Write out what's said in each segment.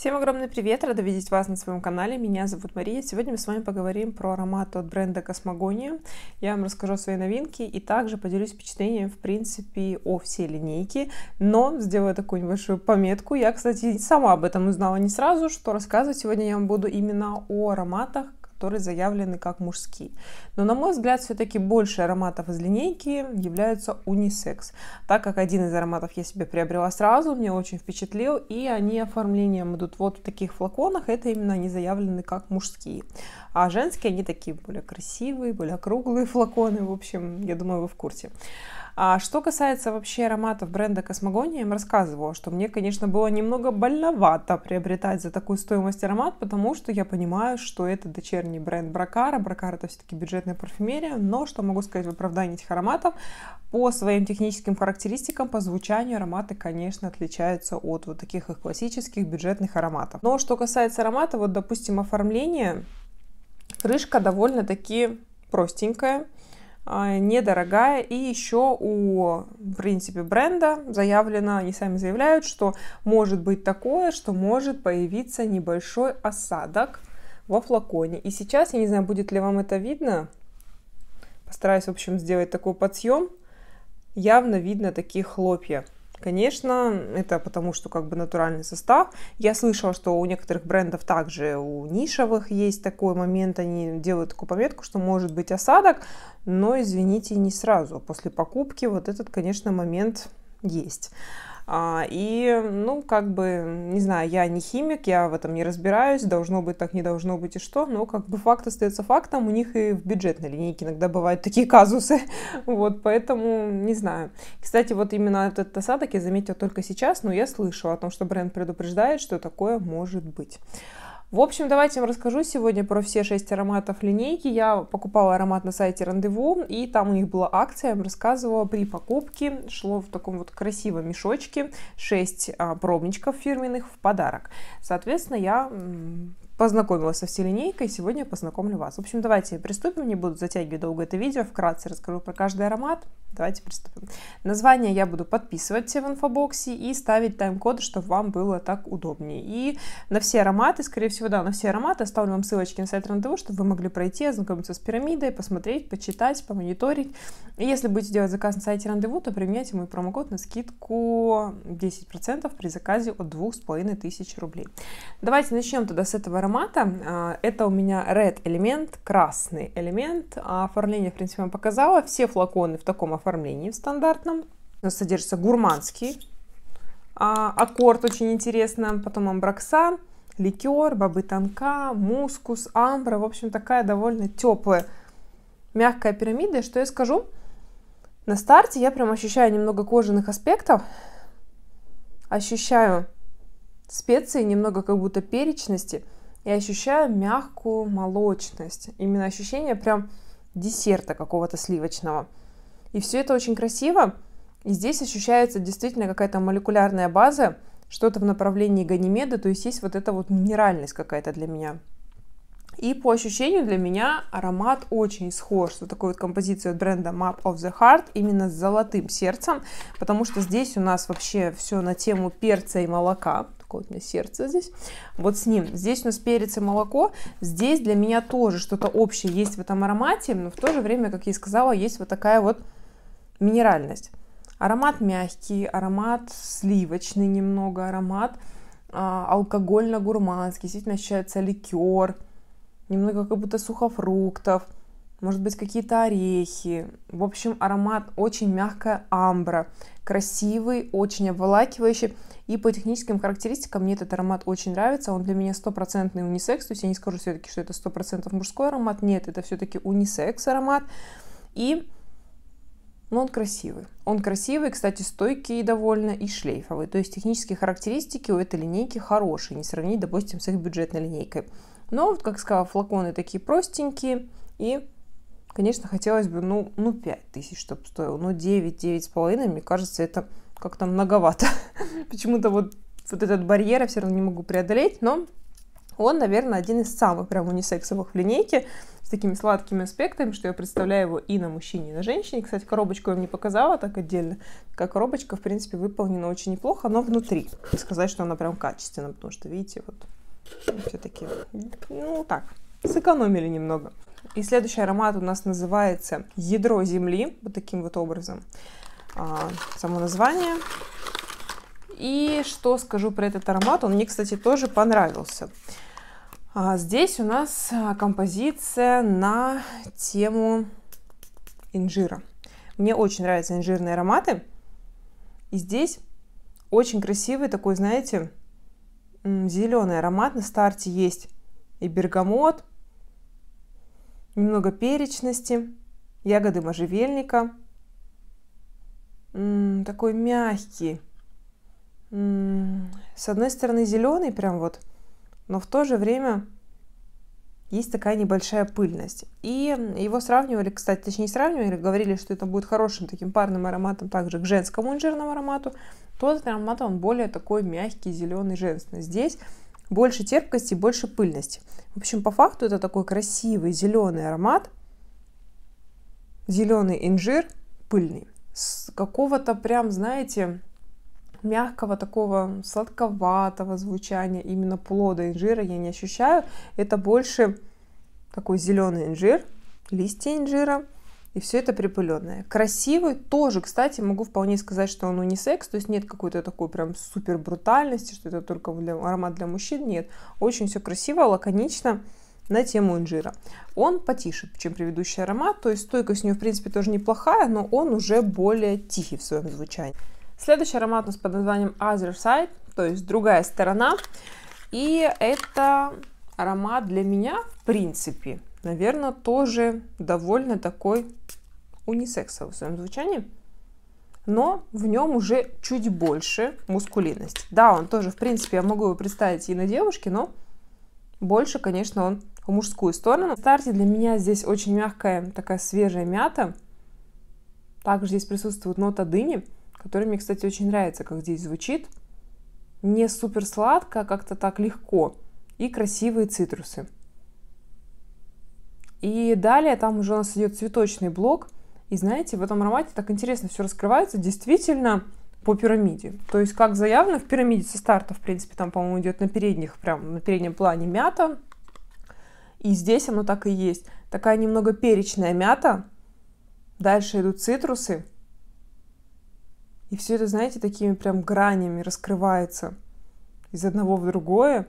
Всем огромный привет, рада видеть вас на своем канале. Меня зовут Мария. Сегодня мы с вами поговорим про ароматы от бренда Космогония. Я вам расскажу свои новинки и также поделюсь впечатлением, в принципе, о всей линейке. Но сделаю такую небольшую пометку. Я, кстати, сама об этом узнала не сразу, что рассказывать сегодня я вам буду именно о ароматах, которые заявлены как мужские. Но, на мой взгляд, все-таки больше ароматов из линейки являются унисекс, так как один из ароматов я себе приобрела сразу, мне очень впечатлил, и они оформлением идут вот в таких флаконах, это именно они заявлены как мужские. А женские, они такие более красивые, более круглые флаконы, в общем, я думаю, вы в курсе. А что касается вообще ароматов бренда Космогония, я им рассказывала, что мне, конечно, было немного больновато приобретать за такую стоимость аромат, потому что я понимаю, что это дочерний бренд Бракара. Бракара это все-таки бюджетная парфюмерия, но что могу сказать в оправдании этих ароматов? По своим техническим характеристикам, по звучанию ароматы, конечно, отличаются от вот таких их классических бюджетных ароматов. Но что касается аромата, вот, допустим, оформления, крышка довольно-таки простенькая. А, недорогая. И еще у, в принципе, бренда заявлено, они сами заявляют, что может быть такое, что может появиться небольшой осадок во флаконе. И сейчас, я не знаю, будет ли вам это видно, постараюсь, в общем, сделать такой подсъем. явно видно такие хлопья. Конечно, это потому, что как бы натуральный состав. Я слышала, что у некоторых брендов также, у нишевых есть такой момент, они делают такую пометку, что может быть осадок, но, извините, не сразу. После покупки вот этот, конечно, момент есть. А, и, ну, как бы, не знаю, я не химик, я в этом не разбираюсь, должно быть так, не должно быть и что, но как бы факт остается фактом, у них и в бюджетной линейке иногда бывают такие казусы, вот, поэтому не знаю. Кстати, вот именно этот осадок я заметила только сейчас, но я слышала о том, что бренд предупреждает, что такое может быть. В общем, давайте вам расскажу сегодня про все шесть ароматов линейки. Я покупала аромат на сайте Рандеву, и там у них была акция, я вам рассказывала, при покупке шло в таком вот красивом мешочке 6 а, пробничков фирменных в подарок. Соответственно, я познакомилась со всей линейкой, сегодня познакомлю вас. В общем, давайте приступим, не буду затягивать долго это видео, вкратце расскажу про каждый аромат. Давайте приступим. Название я буду подписывать все в инфобоксе и ставить тайм-код, чтобы вам было так удобнее. И на все ароматы, скорее всего, да, на все ароматы оставлю вам ссылочки на сайт рандеву, чтобы вы могли пройти, ознакомиться с пирамидой, посмотреть, почитать, помониторить. И если будете делать заказ на сайте рандеву, то применяйте мой промокод на скидку 10% при заказе от 2500 рублей. Давайте начнем тогда с этого аромата аромата. А, это у меня red элемент, красный элемент. А оформление, в принципе, вам показала. Все флаконы в таком оформлении, в стандартном. У нас содержится гурманский а, аккорд, очень интересно. Потом амбраксан, ликер, бобы танка, мускус, амбра. В общем, такая довольно теплая, мягкая пирамида. что я скажу? На старте я прям ощущаю немного кожаных аспектов. Ощущаю специи, немного как будто перечности – и ощущаю мягкую молочность. Именно ощущение прям десерта какого-то сливочного. И все это очень красиво. И здесь ощущается действительно какая-то молекулярная база, что-то в направлении Ганимеда, то есть есть вот эта вот минеральность какая-то для меня. И по ощущению для меня аромат очень схож с вот такой вот композицией от бренда Map of the Heart, именно с золотым сердцем, потому что здесь у нас вообще все на тему перца и молока какое у меня сердце здесь, вот с ним. Здесь у нас перец и молоко, здесь для меня тоже что-то общее есть в этом аромате, но в то же время, как я и сказала, есть вот такая вот минеральность. Аромат мягкий, аромат сливочный немного, аромат а, алкогольно-гурманский, действительно ощущается ликер, немного как будто сухофруктов, может быть какие-то орехи. В общем, аромат очень мягкая амбра, красивый, очень обволакивающий. И по техническим характеристикам мне этот аромат очень нравится. Он для меня стопроцентный унисекс. То есть я не скажу все-таки, что это 100% мужской аромат. Нет, это все-таки унисекс аромат. И но ну, он красивый. Он красивый, кстати, стойкий довольно и шлейфовый. То есть технические характеристики у этой линейки хорошие, не сравнить, допустим, с их бюджетной линейкой. Но, вот, как сказала, флаконы такие простенькие и, конечно, хотелось бы, ну, ну 5 тысяч, чтобы стоил, ну 9, 9,5, мне кажется, это как-то многовато. Почему-то вот, вот этот барьер я все равно не могу преодолеть, но он, наверное, один из самых прям унисексовых в линейке с такими сладкими аспектами, что я представляю его и на мужчине, и на женщине. Кстати, коробочку я вам не показала так отдельно. Такая коробочка, в принципе, выполнена очень неплохо, но внутри. Сказать, что она прям качественная, потому что, видите, вот все-таки, ну так, сэкономили немного. И следующий аромат у нас называется «Ядро земли», вот таким вот образом. А, само название. И что скажу про этот аромат, он мне, кстати, тоже понравился. А, здесь у нас а, композиция на тему инжира. Мне очень нравятся инжирные ароматы. И здесь очень красивый такой, знаете, зеленый аромат. На старте есть и бергамот, немного перечности, ягоды можжевельника – такой мягкий. С одной стороны зеленый прям вот, но в то же время есть такая небольшая пыльность. И его сравнивали, кстати, точнее сравнивали, говорили, что это будет хорошим таким парным ароматом также к женскому инжирному аромату. Тот аромат, он более такой мягкий, зеленый, женственный. Здесь больше терпкости, больше пыльности. В общем, по факту это такой красивый зеленый аромат. Зеленый инжир, пыльный с какого-то прям, знаете, мягкого такого сладковатого звучания именно плода инжира я не ощущаю. Это больше такой зеленый инжир, листья инжира и все это припыленное. Красивый тоже, кстати, могу вполне сказать, что он унисекс, то есть нет какой-то такой прям супер брутальности, что это только для, аромат для мужчин, нет. Очень все красиво, лаконично, на тему инжира. Он потише, чем предыдущий аромат, то есть стойкость у него, в принципе, тоже неплохая, но он уже более тихий в своем звучании. Следующий аромат у нас под названием Other Side, то есть другая сторона. И это аромат для меня, в принципе, наверное, тоже довольно такой унисексовый в своем звучании. Но в нем уже чуть больше мускулинность. Да, он тоже, в принципе, я могу его представить и на девушке, но больше, конечно, он мужскую сторону. В старте для меня здесь очень мягкая, такая свежая мята. Также здесь присутствует нота дыни, которая мне, кстати, очень нравится, как здесь звучит. Не супер сладко, а как-то так легко. И красивые цитрусы. И далее там уже у нас идет цветочный блок. И знаете, в этом аромате так интересно все раскрывается. Действительно, по пирамиде. То есть, как заявлено, в пирамиде со старта, в принципе, там, по-моему, идет на передних, прям на переднем плане мята, и здесь оно так и есть. Такая немного перечная мята. Дальше идут цитрусы. И все это, знаете, такими прям гранями раскрывается из одного в другое.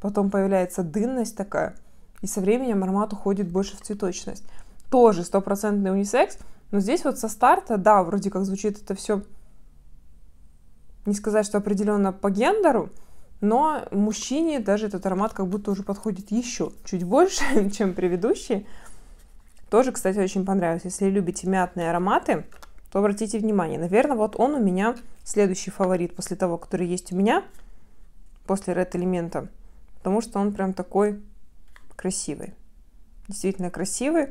Потом появляется дынность такая. И со временем аромат уходит больше в цветочность. Тоже стопроцентный унисекс. Но здесь вот со старта, да, вроде как звучит это все, не сказать, что определенно по гендеру, но мужчине даже этот аромат как будто уже подходит еще чуть больше, чем предыдущий. Тоже, кстати, очень понравился. Если любите мятные ароматы, то обратите внимание. Наверное, вот он у меня следующий фаворит после того, который есть у меня, после Red элемента, потому что он прям такой красивый. Действительно красивый.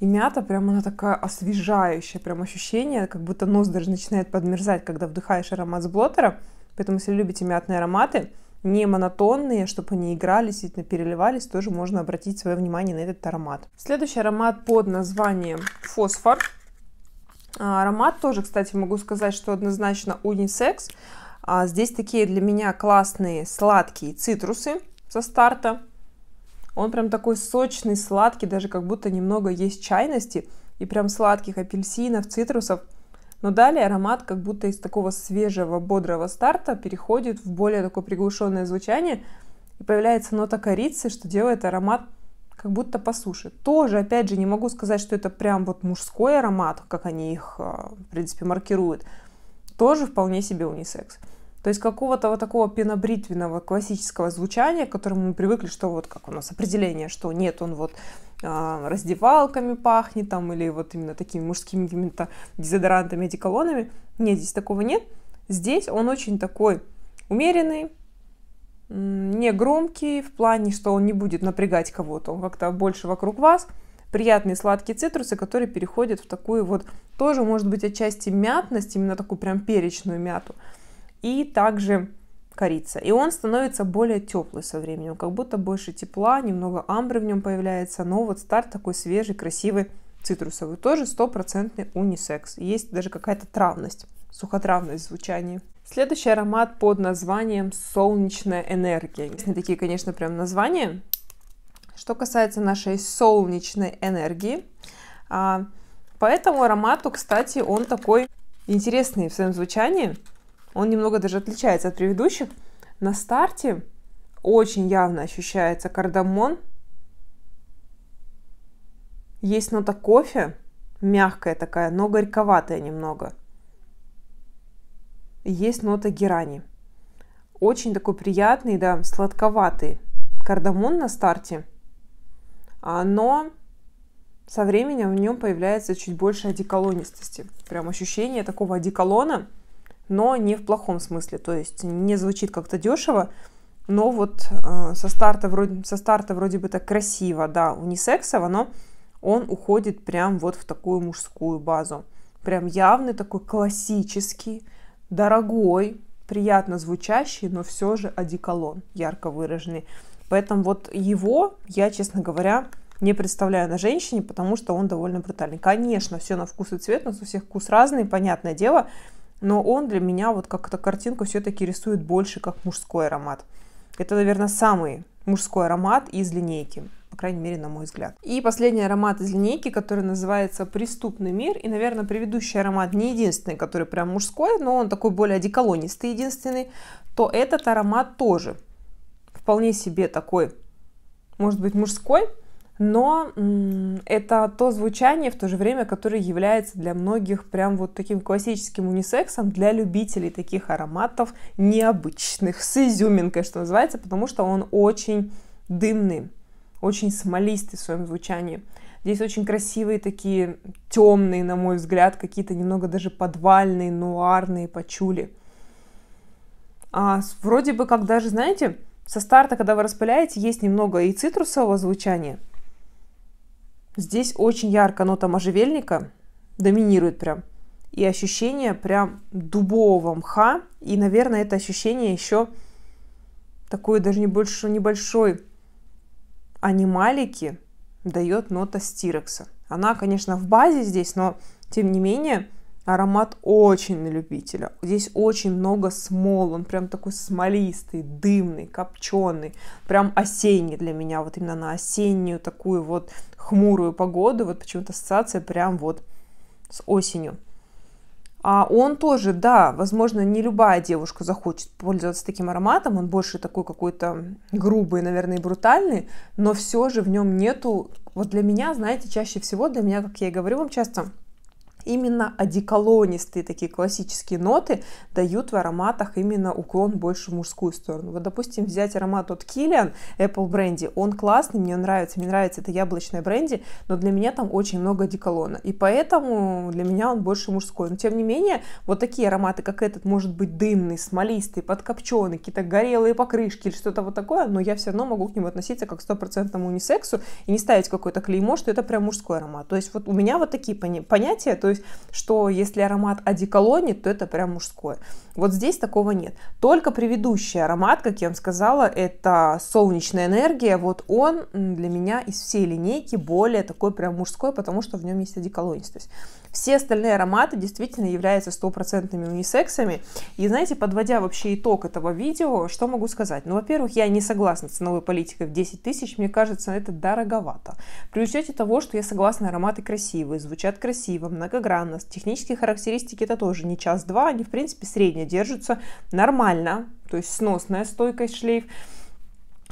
И мята прям она такая освежающая, прям ощущение, как будто нос даже начинает подмерзать, когда вдыхаешь аромат с блотера. Поэтому, если любите мятные ароматы, не монотонные, чтобы они играли, действительно переливались, тоже можно обратить свое внимание на этот аромат. Следующий аромат под названием «Фосфор». А, аромат тоже, кстати, могу сказать, что однозначно унисекс. А, здесь такие для меня классные сладкие цитрусы со старта. Он прям такой сочный, сладкий, даже как будто немного есть чайности. И прям сладких апельсинов, цитрусов – но далее аромат как будто из такого свежего, бодрого старта переходит в более такое приглушенное звучание, и появляется нота корицы, что делает аромат как будто по суше. Тоже, опять же, не могу сказать, что это прям вот мужской аромат, как они их, а, в принципе, маркируют. Тоже вполне себе унисекс. То есть какого-то вот такого пенобритвенного классического звучания, к которому мы привыкли, что вот как у нас определение, что нет, он вот а, раздевалками пахнет там или вот именно такими мужскими какими-то дезодорантами, одеколонами. Нет, здесь такого нет. Здесь он очень такой умеренный, не громкий, в плане, что он не будет напрягать кого-то, он как-то больше вокруг вас. Приятные сладкие цитрусы, которые переходят в такую вот, тоже может быть отчасти мятность, именно такую прям перечную мяту. И также корица. И он становится более теплый со временем, как будто больше тепла, немного амбры в нем появляется, но вот старт такой свежий, красивый, цитрусовый. Тоже стопроцентный унисекс. Есть даже какая-то травность, сухотравность в звучании. Следующий аромат под названием «Солнечная энергия». Интересные такие, конечно, прям названия. Что касается нашей солнечной энергии, а, по этому аромату, кстати, он такой интересный в своем звучании – он немного даже отличается от предыдущих. На старте очень явно ощущается кардамон, есть нота кофе, мягкая такая, но горьковатая немного. Есть нота герани. Очень такой приятный, да, сладковатый кардамон на старте, а, но со временем в нем появляется чуть больше одеколонистости. Прям ощущение такого одеколона – но не в плохом смысле. То есть не звучит как-то дешево, но вот э, со, старта вроде, со старта вроде бы так красиво, да, унисексово, но он уходит прям вот в такую мужскую базу. Прям явный такой классический, дорогой, приятно звучащий, но все же одеколон ярко выраженный. Поэтому вот его я, честно говоря, не представляю на женщине, потому что он довольно брутальный. Конечно, все на вкус и цвет, у нас у всех вкус разный, понятное дело, но он для меня вот как-то картинку все-таки рисует больше как мужской аромат. Это, наверное, самый мужской аромат из линейки, по крайней мере, на мой взгляд. И последний аромат из линейки, который называется «Преступный мир». И, наверное, предыдущий аромат не единственный, который прям мужской, но он такой более одеколонистый единственный, то этот аромат тоже вполне себе такой, может быть, мужской, но это то звучание в то же время, которое является для многих прям вот таким классическим унисексом для любителей таких ароматов необычных, с изюминкой, что называется, потому что он очень дымный, очень смолистый в своем звучании. Здесь очень красивые такие темные, на мой взгляд, какие-то немного даже подвальные, нуарные пачули. А вроде бы как даже, знаете, со старта, когда вы распыляете, есть немного и цитрусового звучания – Здесь очень ярко нота можжевельника доминирует прям. И ощущение прям дубового мха. И, наверное, это ощущение еще такой даже небольшой, небольшой анималики дает нота стирекса. Она, конечно, в базе здесь, но тем не менее Аромат очень на любителя. Здесь очень много смол. Он прям такой смолистый, дымный, копченый. Прям осенний для меня. Вот именно на осеннюю такую вот хмурую погоду. Вот почему-то ассоциация прям вот с осенью. А он тоже, да, возможно, не любая девушка захочет пользоваться таким ароматом, он больше такой какой-то грубый, наверное, и брутальный, но все же в нем нету, вот для меня, знаете, чаще всего, для меня, как я и говорю вам часто, именно одеколонистые такие классические ноты дают в ароматах именно уклон больше в мужскую сторону. Вот, допустим, взять аромат от Kilian Apple Brandy, он классный, мне нравится, мне нравится это яблочное бренди, но для меня там очень много одеколона, и поэтому для меня он больше мужской. Но тем не менее, вот такие ароматы, как этот, может быть дымный, смолистый, подкопченый, какие-то горелые покрышки или что-то вот такое, но я все равно могу к нему относиться как к стопроцентному унисексу и не ставить какое-то клеймо, что это прям мужской аромат. То есть вот у меня вот такие понятия, то есть чувствовать, что если аромат одеколонит, то это прям мужское. Вот здесь такого нет. Только предыдущий аромат, как я вам сказала, это солнечная энергия. Вот он для меня из всей линейки более такой прям мужской, потому что в нем есть одеколонистость. Все остальные ароматы действительно являются стопроцентными унисексами. И знаете, подводя вообще итог этого видео, что могу сказать? Ну, во-первых, я не согласна с ценовой политикой в 10 тысяч, мне кажется, это дороговато. При учете того, что я согласна, ароматы красивые, звучат красиво, многогранно, технические характеристики это тоже не час-два, они в принципе средне держатся нормально, то есть сносная стойкость шлейф.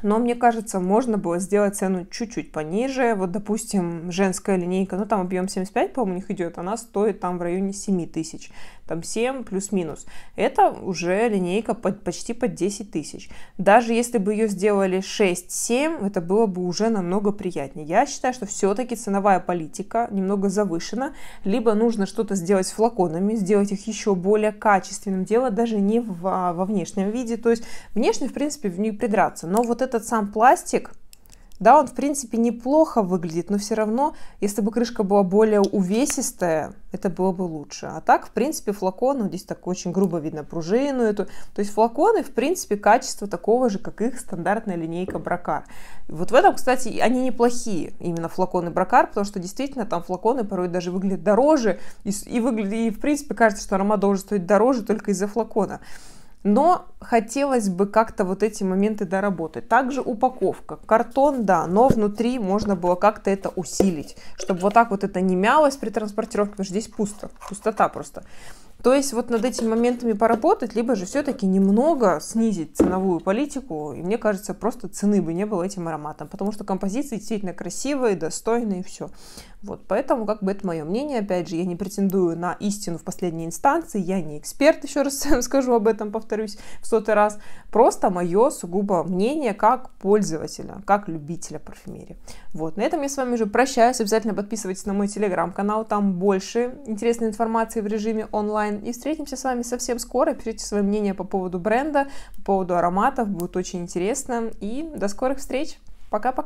Но мне кажется, можно было сделать цену чуть-чуть пониже. Вот, допустим, женская линейка, ну там объем 75, по-моему, у них идет, она стоит там в районе 7 тысяч там 7 плюс-минус, это уже линейка под, почти под 10 тысяч. Даже если бы ее сделали 6-7, это было бы уже намного приятнее. Я считаю, что все-таки ценовая политика немного завышена, либо нужно что-то сделать с флаконами, сделать их еще более качественным. Дело даже не в а, во внешнем виде, то есть внешне, в принципе, в них придраться. Но вот этот сам пластик, да, он в принципе неплохо выглядит, но все равно, если бы крышка была более увесистая, это было бы лучше. А так, в принципе, флакон, ну, здесь так очень грубо видно пружину эту. То есть флаконы, в принципе, качество такого же, как их стандартная линейка Бракар. Вот в этом, кстати, они неплохие, именно флаконы Бракар, потому что действительно там флаконы порой даже выглядят дороже. И, и, выглядит, и в принципе, кажется, что аромат должен стоить дороже только из-за флакона но хотелось бы как-то вот эти моменты доработать. Также упаковка. Картон, да, но внутри можно было как-то это усилить, чтобы вот так вот это не мялось при транспортировке, потому что здесь пусто, пустота просто. То есть вот над этими моментами поработать, либо же все-таки немного снизить ценовую политику. И мне кажется, просто цены бы не было этим ароматом, потому что композиции действительно красивые, достойные и все. Вот, поэтому, как бы это мое мнение, опять же, я не претендую на истину в последней инстанции, я не эксперт, еще раз скажу об этом, повторюсь в сотый раз, просто мое сугубо мнение как пользователя, как любителя парфюмерии. Вот, на этом я с вами уже прощаюсь, обязательно подписывайтесь на мой телеграм-канал, там больше интересной информации в режиме онлайн, онлайн. И встретимся с вами совсем скоро. Пишите свое мнение по поводу бренда, по поводу ароматов. Будет очень интересно. И до скорых встреч. Пока-пока.